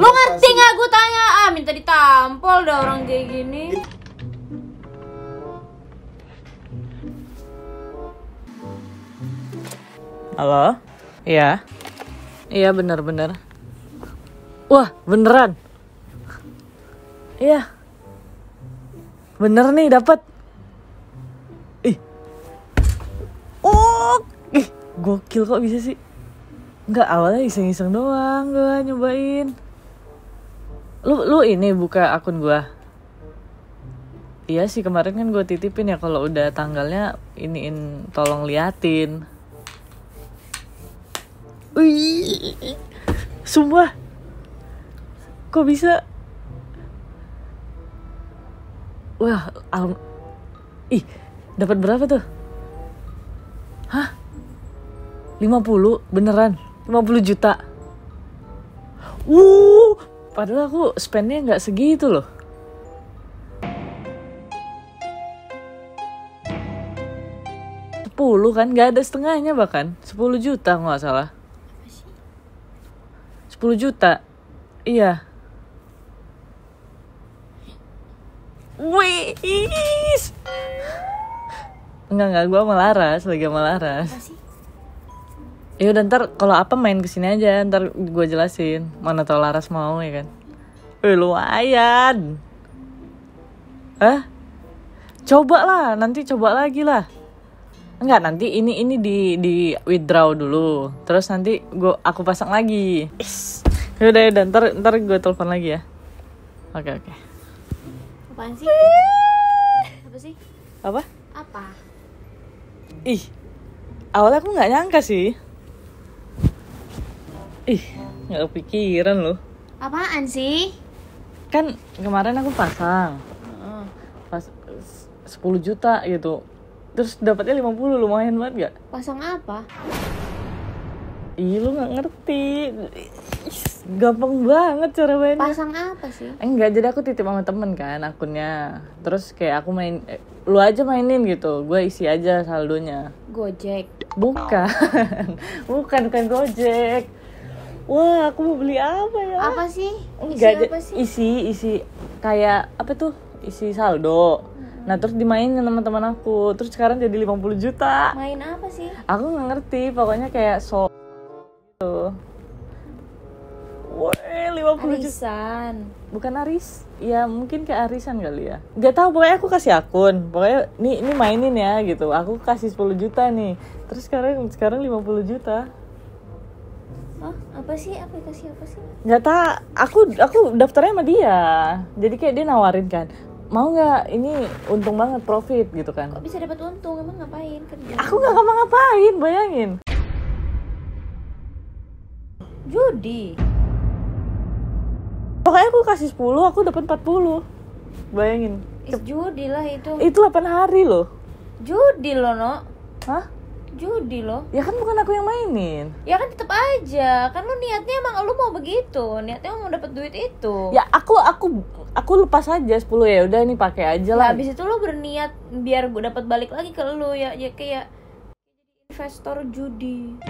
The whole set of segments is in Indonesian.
Lu ngerti gak gue tanya? Ah, minta ditampol dah orang kayak gini. Halo? Iya. Iya bener-bener. Wah, beneran. Iya. Bener nih dapat. Ih. Oh, ih, gokil kok bisa sih. Enggak awalnya iseng-iseng doang gue nyobain lu lu ini buka akun gua iya sih kemarin kan gue titipin ya kalau udah tanggalnya iniin tolong liatin Wih, sumpah kok bisa wah al ih dapat berapa tuh hah 50 beneran 50 juta Wuh, Padahal aku spendnya nggak segitu loh. Sepuluh kan nggak ada setengahnya bahkan sepuluh juta nggak salah. Sepuluh juta, iya. Wih, enggak enggak gue melaras lagi melaras. Apa ya udah ntar kalau apa main kesini aja ntar gue jelasin mana tau Laras mau ya kan eh lumayan Hah? coba lah nanti coba lagi lah Enggak, nanti ini ini di di withdraw dulu. Terus nanti gue aku pasang lagi. Ya Yaudah, yaudah, ntar, ntar gue telepon lagi ya. Oke, okay, oke. Okay. Apaan sih? Apa sih? Apa? Apa? Ih, awalnya aku nggak nyangka sih. Ih, nggak kepikiran loh. Apaan sih? Kan kemarin aku pasang. Pas 10 juta gitu. Terus dapatnya 50 lumayan banget gak? Pasang apa? Ih, lu nggak ngerti. Gampang banget cara mainnya. Pasang apa sih? Enggak, jadi aku titip sama temen kan akunnya. Terus kayak aku main, lu aja mainin gitu. Gue isi aja saldonya. Gojek. Bukan, bukan bukan Gojek wah aku mau beli apa ya apa sih isi Gak, apa sih isi isi kayak apa tuh isi saldo nah terus dimainin teman-teman aku terus sekarang jadi 50 juta main apa sih aku nggak ngerti pokoknya kayak so tuh gitu. Weh, 50 arisan. juta. Bukan aris. Ya mungkin kayak arisan kali ya. Gak tau, pokoknya aku kasih akun. Pokoknya nih ini mainin ya gitu. Aku kasih 10 juta nih. Terus sekarang sekarang 50 juta apa sih aplikasi apa sih nggak tahu aku aku daftarnya sama dia jadi kayak dia nawarin kan mau nggak ini untung banget profit gitu kan kok bisa dapat untung emang ngapain kerja aku nggak ngapa ngapain bayangin judi pokoknya aku kasih 10 aku dapat 40 bayangin Is judi lah itu itu 8 hari loh judi loh no hah judi loh ya kan bukan aku yang mainin ya kan tetap aja kan lu niatnya emang lu mau begitu niatnya mau dapat duit itu ya aku aku aku lepas aja 10 ya udah ini pakai aja lah nah, habis itu lu berniat biar gue dapat balik lagi ke lu ya, ya kayak investor judi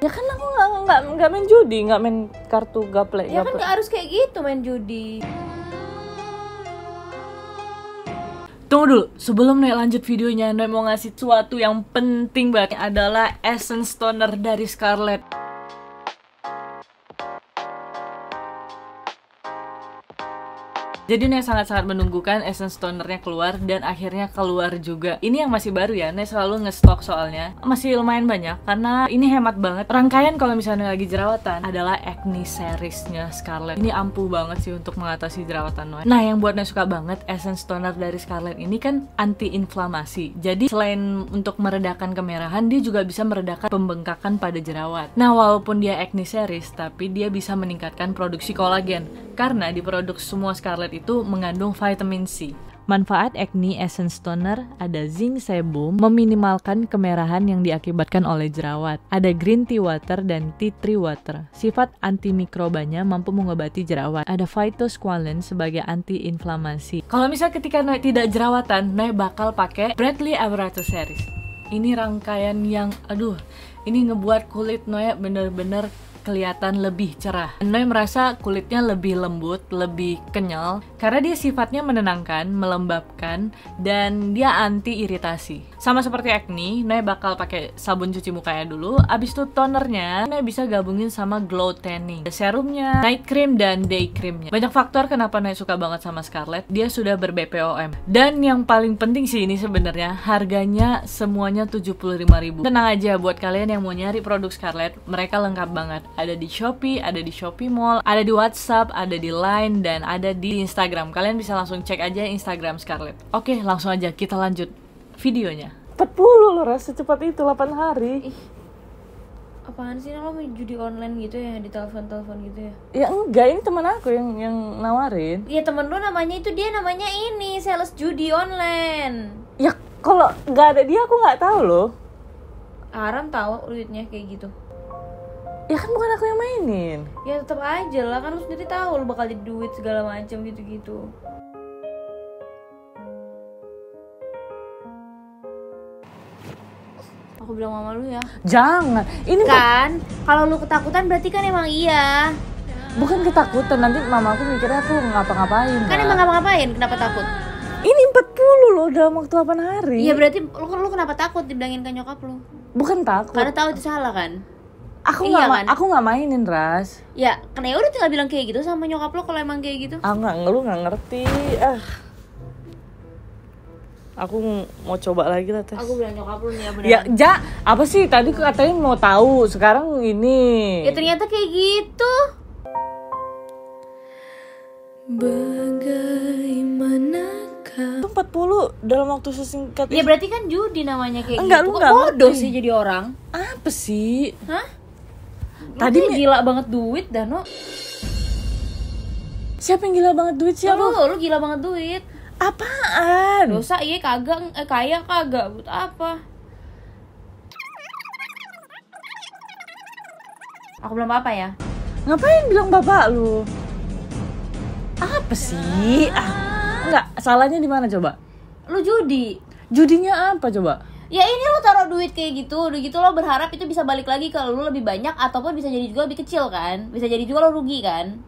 ya kan aku nggak nggak nggak main judi nggak main kartu gaple ya gaple. kan nggak harus kayak gitu main judi Tunggu dulu, sebelum Nek lanjut videonya, Nek mau ngasih sesuatu yang penting banget adalah Essence Toner dari Scarlett. Jadi Nes sangat-sangat menunggukan Essence Tonernya keluar dan akhirnya keluar juga. Ini yang masih baru ya, Nes selalu ngestok soalnya. Masih lumayan banyak karena ini hemat banget. Rangkaian kalau misalnya lagi jerawatan adalah acne seriesnya Scarlett. Ini ampuh banget sih untuk mengatasi jerawatan Nes. Nah, yang buat Nes suka banget Essence Toner dari Scarlett ini kan anti-inflamasi. Jadi selain untuk meredakan kemerahan, dia juga bisa meredakan pembengkakan pada jerawat. Nah, walaupun dia acne series, tapi dia bisa meningkatkan produksi kolagen karena di produk semua Scarlett itu mengandung vitamin C. Manfaat acne essence toner ada zinc sebum meminimalkan kemerahan yang diakibatkan oleh jerawat. Ada green tea water dan tea tree water. Sifat antimikrobanya mampu mengobati jerawat. Ada phytosqualane sebagai antiinflamasi. Kalau misalnya ketika Noe tidak jerawatan, Noe bakal pakai Bradley Averatus Series. Ini rangkaian yang aduh, ini ngebuat kulit Noe bener-bener kelihatan lebih cerah. Noi merasa kulitnya lebih lembut, lebih kenyal, karena dia sifatnya menenangkan, melembabkan, dan dia anti iritasi sama seperti acne, Noe bakal pakai sabun cuci mukanya dulu. Abis itu tonernya, Noe bisa gabungin sama glow tanning. Serumnya, night cream, dan day creamnya. Banyak faktor kenapa Noe suka banget sama Scarlett. Dia sudah ber-BPOM. Dan yang paling penting sih ini sebenarnya harganya semuanya 75.000. Tenang aja buat kalian yang mau nyari produk Scarlett, mereka lengkap banget. Ada di Shopee, ada di Shopee Mall, ada di WhatsApp, ada di Line, dan ada di Instagram. Kalian bisa langsung cek aja Instagram Scarlett. Oke, langsung aja kita lanjut videonya 40 loh ras secepat itu 8 hari Ih, apaan sih lo judi online gitu ya di telepon telepon gitu ya ya enggak ini teman aku yang yang nawarin Iya temen lu namanya itu dia namanya ini sales judi online ya kalau nggak ada dia aku nggak tahu loh Aram tahu duitnya kayak gitu ya kan bukan aku yang mainin ya tetap aja lah kan lu sendiri tahu lu bakal jadi duit segala macam gitu gitu aku bilang mama lu ya jangan ini kan kalau lu ketakutan berarti kan emang iya bukan ketakutan nanti mama aku mikirnya aku ngapa-ngapain kan, emang ngapa-ngapain kenapa takut ini 40 loh dalam waktu 8 hari iya berarti lu, lu kenapa takut dibilangin ke nyokap lu bukan takut karena tahu itu salah kan aku iya, nggak iya kan? aku nggak mainin ras ya karena ya udah tinggal bilang kayak gitu sama nyokap lo kalau emang kayak gitu ah nggak lu nggak ngerti ah aku mau coba lagi lah tes aku bilang nyokap lu nih ya benar. ya ja apa sih tadi katanya mau tahu sekarang ini ya ternyata kayak gitu Bagaimana empat 40 dalam waktu sesingkat ya berarti kan judi namanya kayak enggak, gitu lu enggak bodoh sih jadi orang apa sih hah tadi gila banget duit Dano siapa yang gila banget duit siapa lu lu gila banget duit apaan dosa iya kagak eh, kaya kagak buat apa aku belum apa ya ngapain bilang bapak lu apa sih ah, ah, enggak salahnya di mana coba lu judi judinya apa coba ya ini lo taruh duit kayak gitu udah gitu lo berharap itu bisa balik lagi kalau lo lebih banyak ataupun bisa jadi juga lebih kecil kan bisa jadi juga lo rugi kan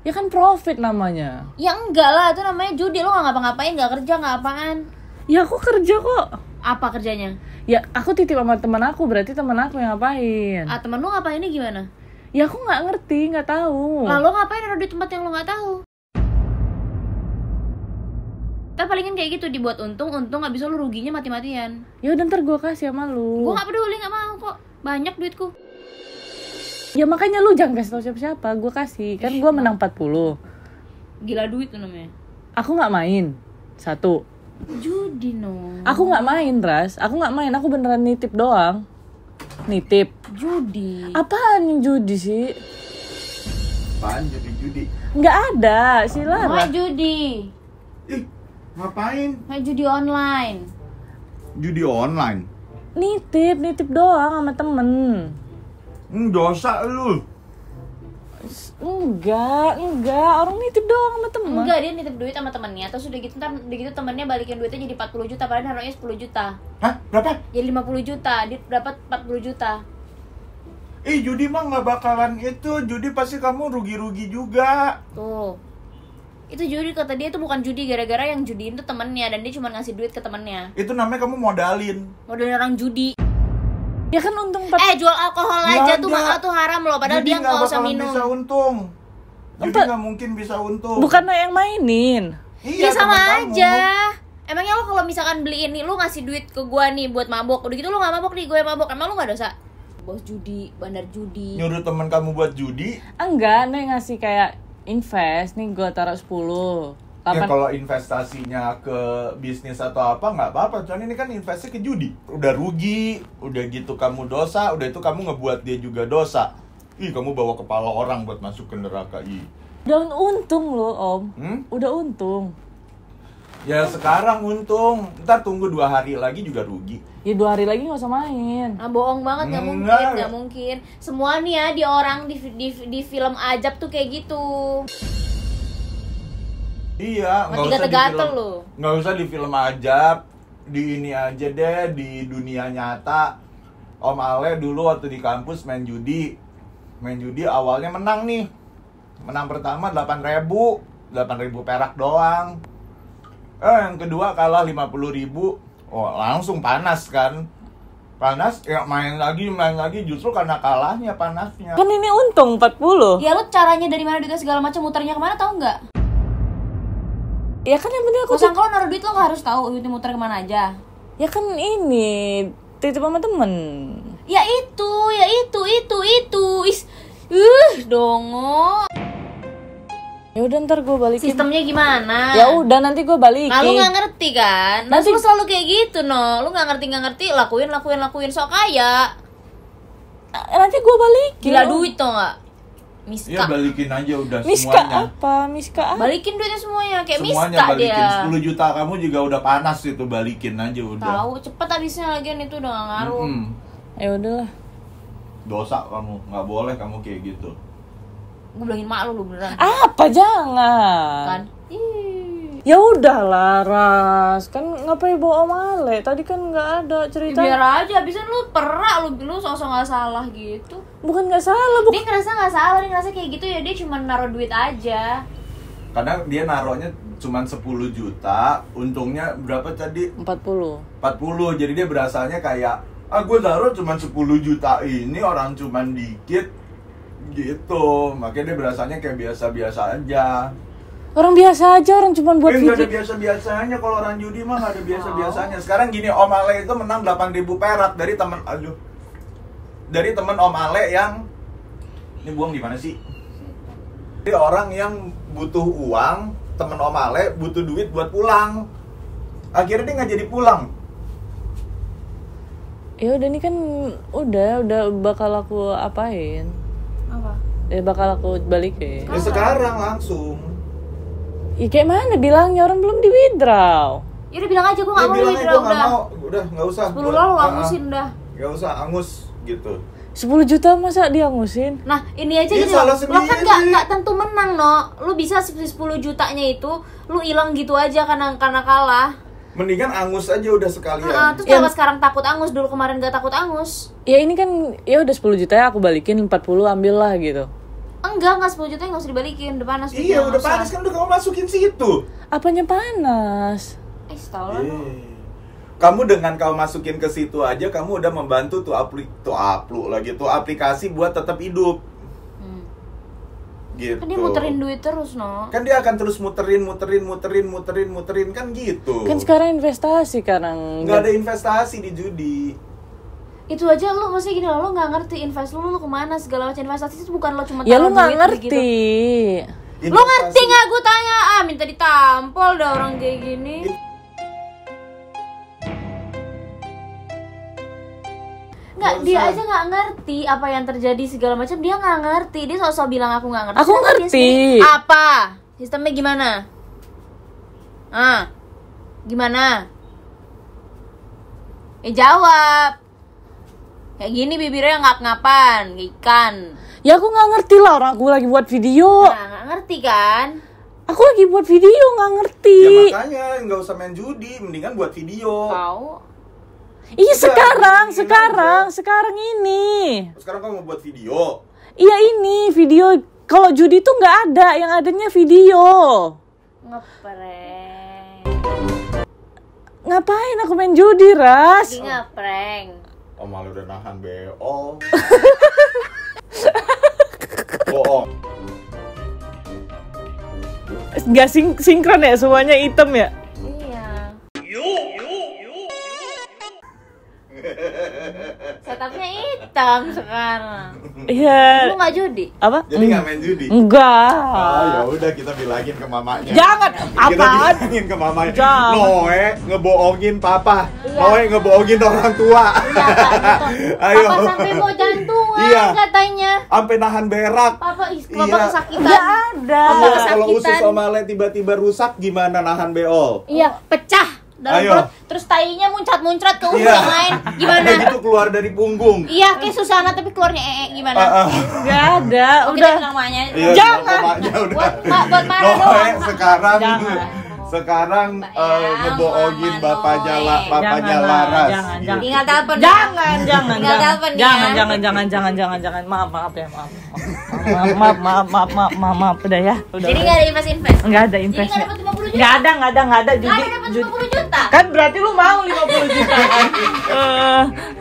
Ya kan profit namanya. Ya enggak lah, itu namanya judi. Lo gak ngapa-ngapain, gak kerja, gak apaan. Ya aku kerja kok. Apa kerjanya? Ya aku titip sama teman aku, berarti teman aku yang ngapain. Ah, temen lu ini gimana? Ya aku nggak ngerti, nggak tahu. Lalu ngapain ada di tempat yang lo nggak tahu? Tapi palingan kayak gitu dibuat untung, untung abis bisa lu ruginya mati-matian. Ya udah ntar gue kasih sama lu. Gue gak peduli, gak mau kok. Banyak duitku ya makanya lu jangan kasih tau siapa-siapa gue kasih kan gue menang 40 gila duit tuh namanya aku gak main satu judi no aku gak main ras aku gak main aku beneran nitip doang nitip judi apaan judi sih apaan judi judi Gak ada silakan oh, judi ih ngapain main judi online judi online nitip nitip doang sama temen Hmm, dosa lu. Enggak, enggak. Orang nitip doang sama temen. Enggak, dia nitip duit sama temennya. Terus udah gitu, ntar udah gitu temennya balikin duitnya jadi 40 juta. Padahal harusnya 10 juta. Hah? Berapa? Jadi 50 juta. Dia dapat 40 juta. Ih, judi mah nggak bakalan itu. Judi pasti kamu rugi-rugi juga. Tuh. Itu judi kata dia itu bukan judi gara-gara yang judiin tuh temennya dan dia cuma ngasih duit ke temennya. Itu namanya kamu modalin. Modalin orang judi. Ya kan untung tapi... Eh jual alkohol ya aja tuh mahal tuh haram loh padahal Jadi dia nggak usah minum. bisa untung. Jadi nggak mungkin bisa untung. Bukan yang mainin. Iya, ya sama aja. Kamu. Emangnya lo kalau misalkan beli ini lo ngasih duit ke gua nih buat mabok. Udah gitu lo nggak mabok nih gue mabok. Emang lo nggak dosa? Bos judi, bandar judi. Nyuruh teman kamu buat judi? Enggak, neng ngasih kayak invest nih gue taruh 10 Ya kalau investasinya ke bisnis atau apa nggak apa-apa. Cuman ini kan investasi ke judi. Udah rugi, udah gitu kamu dosa, udah itu kamu ngebuat dia juga dosa. Ih, kamu bawa kepala orang buat masuk ke neraka. Ih. Udah untung loh, Om. Hmm? Udah untung. Ya sekarang untung, ntar tunggu dua hari lagi juga rugi. Ya dua hari lagi nggak usah main. Ah bohong banget nggak hmm, mungkin, nggak mungkin. Semua nih ya di orang di, di, di film ajab tuh kayak gitu. Iya, nggak usah di film. Nggak usah di film aja, di ini aja deh di dunia nyata. Om Ale dulu waktu di kampus main judi, main judi awalnya menang nih, menang pertama delapan ribu, delapan ribu perak doang. Eh yang kedua kalah lima puluh ribu, oh langsung panas kan, panas ya main lagi main lagi justru karena kalahnya panasnya kan ini untung 40 ya lu caranya dari mana duitnya segala macam muternya kemana tau nggak ya kan yang penting aku kosan kalau naruh duit lo gak harus tahu duitnya muter kemana aja ya kan ini titip sama temen ya itu ya itu itu itu is uh dongo ya udah ntar gue balikin sistemnya gimana ya udah nanti gue balikin nah, lu nggak ngerti kan nanti... nanti lu selalu kayak gitu no lu nggak ngerti nggak ngerti lakuin lakuin lakuin sok kaya nanti gue balikin gila duit tuh nggak Miska. Iya balikin aja udah Miska semuanya. apa? Miska apa? Balikin duitnya semuanya kayak semuanya Miska balikin. dia. 10 juta kamu juga udah panas itu balikin aja udah. Tahu cepet habisnya lagian itu udah ngaruh. Mm -hmm. Ya udahlah. Dosa kamu nggak boleh kamu kayak gitu. Gue bilangin mak lu lu beneran. Apa jangan? Kan ya udah laras kan ngapain bawa Om Ale tadi kan nggak ada cerita ya, biar aja bisa lu perak lu lu sosok nggak salah gitu bukan nggak salah bu dia ngerasa nggak salah dia ngerasa kayak gitu ya dia cuma naruh duit aja karena dia naruhnya cuma 10 juta untungnya berapa tadi 40 40 jadi dia berasanya kayak ah gue naruh cuma 10 juta ini orang cuma dikit gitu makanya dia berasanya kayak biasa-biasa aja Orang biasa aja, orang cuma buat eh, video. ada biasa-biasanya kalau orang judi mah ada biasa-biasanya. Sekarang gini, Om Ale itu menang 8000 perak dari temen aduh. Dari temen Om Ale yang ini buang di mana sih? Jadi orang yang butuh uang, temen Om Ale butuh duit buat pulang. Akhirnya dia nggak jadi pulang. Ya udah nih kan udah udah bakal aku apain? Apa? Ya bakal aku balikin. Ya sekarang langsung Ya kayak mana bilangnya orang belum di withdraw. Ya udah bilang aja gue gak ya, mau withdraw udah. Gak mau, udah gak usah. 10 lo angusin udah. Gak usah angus gitu. 10 juta masa dia ngusin? Nah, ini aja gitu. Lo, lo kan gak, gak tentu menang, no. Lu bisa 10 jutanya itu lo hilang gitu aja karena karena kalah. Mendingan angus aja udah sekalian. Uh, terus kenapa ya, sekarang takut angus? Dulu kemarin gak takut angus. Ya ini kan ya udah 10 juta ya aku balikin 40 ambil lah gitu. Enggak, enggak 10 juta enggak usah dibalikin, udah panas. Iya, udah panas kan udah kamu masukin situ. Apanya panas? Eh, iya. Kamu dengan kau masukin ke situ aja kamu udah membantu tuh aplik tuh aplu lagi tuh aplikasi buat tetap hidup. Hmm. Gitu. Kan dia muterin duit terus, no. Kan dia akan terus muterin, muterin, muterin, muterin, muterin kan gitu. Kan sekarang investasi sekarang. Enggak ada investasi di judi itu aja lo masih gini lo nggak ngerti invest lu lo kemana segala macam investasi itu bukan lo cuma ya lu nggak gitu. ngerti gitu. Lu ngerti nggak gue tanya? Ah, minta ditampol dah orang kayak gini. Nggak, dia aja nggak ngerti apa yang terjadi segala macam. Dia nggak ngerti. Dia sosok bilang aku nggak ngerti. Aku Karena ngerti. Apa? Sistemnya gimana? Ah, gimana? Eh jawab kayak gini bibirnya ngap ngapan ikan ya aku nggak ngerti lah orang aku lagi buat video nah nggak ngerti kan aku lagi buat video nggak ngerti ya makanya nggak usah main judi mendingan buat video Tahu? Iya sekarang, sekarang, aja. sekarang ini. Sekarang kamu mau buat video? Iya ini video. Kalau judi tuh nggak ada, yang adanya video. ngapain Ngapain aku main judi, Ras? Lagi Om udah nahan BO. Bohong. Gak sinkron ya semuanya item ya? bintang sekarang. Iya. Lu nggak judi? Apa? Jadi nggak main judi? Enggak. Oh, ah, ya udah kita bilangin ke mamanya. Jangan. apa? Kita bilangin ke mamanya. Jangan. Noe ngebohongin papa. Iya. Noe ngebohongin orang tua. Iya, gitu. Ayo. Papa sampai mau jantungan iya. katanya. Sampai nahan berak. Papa, is, iya. iya, papa iya. kesakitan. Enggak ada. Papa kesakitan. Kalau usus omale tiba-tiba rusak gimana nahan beol? Oh. Iya, pecah dalam Ayo. perut terus tainya muncrat muncrat ke usus iya. yang lain gimana kayak gitu keluar dari punggung iya kayak Susana tapi keluarnya ee gimana uh, ah, uh. Ah. gak ada Oke, udah namanya iya, jangan buat, buat, buat mana doang eh, sekarang jangan sekarang uh, ngebohongin bapaknya la, bapaknya jangan, Laras. Jangan, jangan. Tinggal telepon. Jangan, jangan. jangan Jangan, ya? jangan, jangan, jangan, jangan, jangan. Maaf, maaf ya, maaf. Maaf, maaf, maaf, maaf, maaf, maaf, maaf. udah ya. Udah. Jadi enggak ada invest invest. Enggak ada invest. nggak enggak dapat 50 juta. Enggak ada, enggak ada, enggak ada. Judi. ada dapat 50 juta. Kan berarti lu mau 50 juta kan?